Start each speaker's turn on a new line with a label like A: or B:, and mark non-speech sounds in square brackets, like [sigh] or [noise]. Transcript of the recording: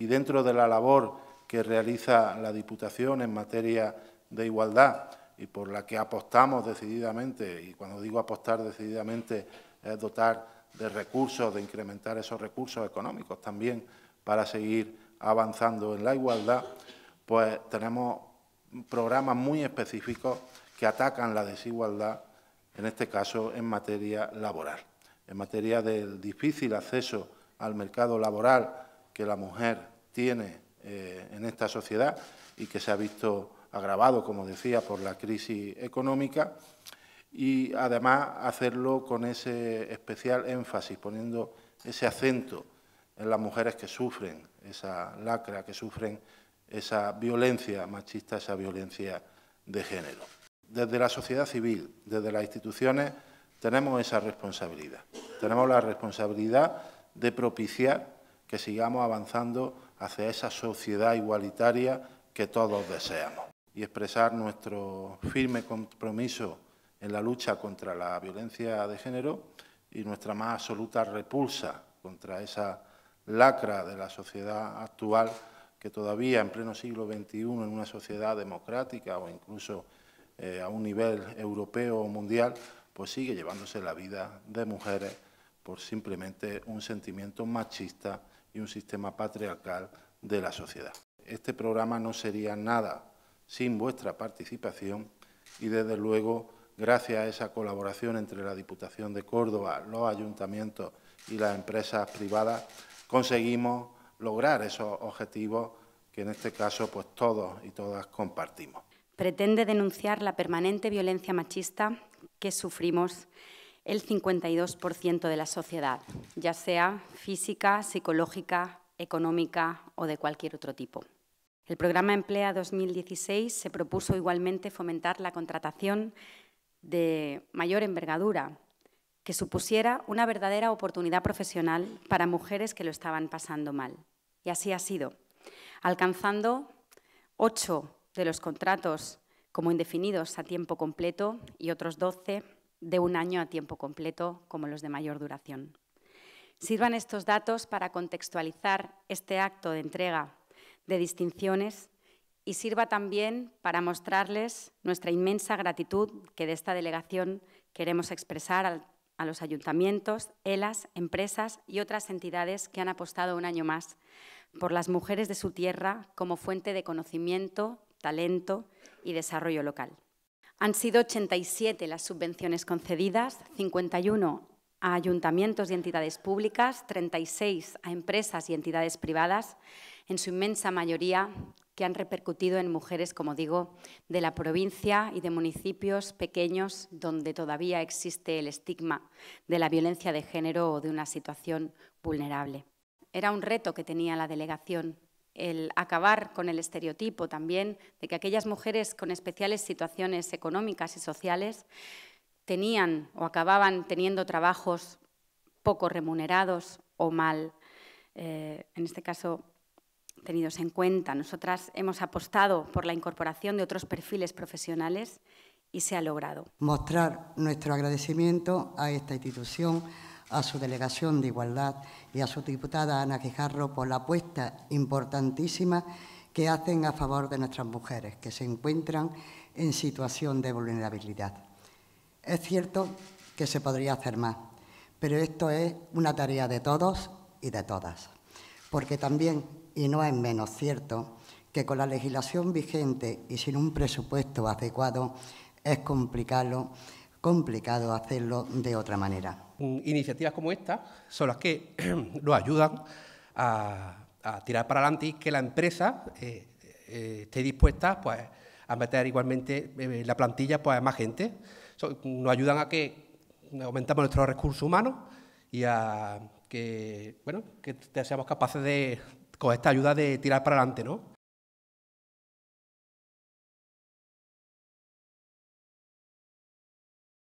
A: y dentro de la labor que realiza la Diputación en materia de igualdad y por la que apostamos decididamente, y cuando digo apostar decididamente es dotar de recursos, de incrementar esos recursos económicos también para seguir avanzando en la igualdad, pues tenemos programas muy específicos que atacan la desigualdad, en este caso en materia laboral, en materia del difícil acceso al mercado laboral que la mujer tiene eh, en esta sociedad y que se ha visto agravado, como decía, por la crisis económica y además hacerlo con ese especial énfasis, poniendo ese acento en las mujeres que sufren esa lacra, que sufren esa violencia machista, esa violencia de género. Desde la sociedad civil, desde las instituciones, tenemos esa responsabilidad. Tenemos la responsabilidad de propiciar que sigamos avanzando hacia esa sociedad igualitaria que todos deseamos. Y expresar nuestro firme compromiso en la lucha contra la violencia de género y nuestra más absoluta repulsa contra esa lacra de la sociedad actual que todavía en pleno siglo XXI, en una sociedad democrática o incluso eh, a un nivel europeo o mundial, pues sigue llevándose la vida de mujeres por simplemente un sentimiento machista y un sistema patriarcal de la sociedad. Este programa no sería nada sin vuestra participación y, desde luego, gracias a esa colaboración entre la Diputación de Córdoba, los ayuntamientos y las empresas privadas, conseguimos lograr esos objetivos que en este caso pues todos y todas compartimos.
B: Pretende denunciar la permanente violencia machista que sufrimos el 52% de la sociedad, ya sea física, psicológica, económica o de cualquier otro tipo. El programa Emplea 2016 se propuso igualmente fomentar la contratación de mayor envergadura, que supusiera una verdadera oportunidad profesional para mujeres que lo estaban pasando mal. Y así ha sido, alcanzando ocho de los contratos como indefinidos a tiempo completo y otros 12 de un año a tiempo completo como los de mayor duración. Sirvan estos datos para contextualizar este acto de entrega de distinciones y sirva también para mostrarles nuestra inmensa gratitud que de esta delegación queremos expresar a los ayuntamientos, ELAS, empresas y otras entidades que han apostado un año más por las mujeres de su tierra como fuente de conocimiento, talento y desarrollo local. Han sido 87 las subvenciones concedidas, 51 a ayuntamientos y entidades públicas, 36 a empresas y entidades privadas, en su inmensa mayoría que han repercutido en mujeres, como digo, de la provincia y de municipios pequeños donde todavía existe el estigma de la violencia de género o de una situación vulnerable. Era un reto que tenía la delegación el acabar con el estereotipo también de que aquellas mujeres con especiales situaciones económicas y sociales tenían o acababan teniendo trabajos poco remunerados o mal, eh, en este caso, tenidos en cuenta. Nosotras hemos apostado por la incorporación de otros perfiles profesionales y se ha logrado.
C: Mostrar nuestro agradecimiento a esta institución a su delegación de Igualdad y a su diputada Ana Quijarro por la apuesta importantísima que hacen a favor de nuestras mujeres que se encuentran en situación de vulnerabilidad. Es cierto que se podría hacer más, pero esto es una tarea de todos y de todas, porque también, y no es menos cierto, que con la legislación vigente y sin un presupuesto adecuado es complicado, complicado hacerlo de otra manera. Mm, iniciativas como esta son las que [clears throat] nos ayudan a, tirar para
A: adelante y que la empresa eh, eh, esté dispuesta pues, a meter igualmente en eh, la plantilla pues, más gente. nos ayudan a que aumentemos nuestros recursos humanos y a que, bueno, que seamos capaces de, con esta ayuda de tirar para adelante, ¿no?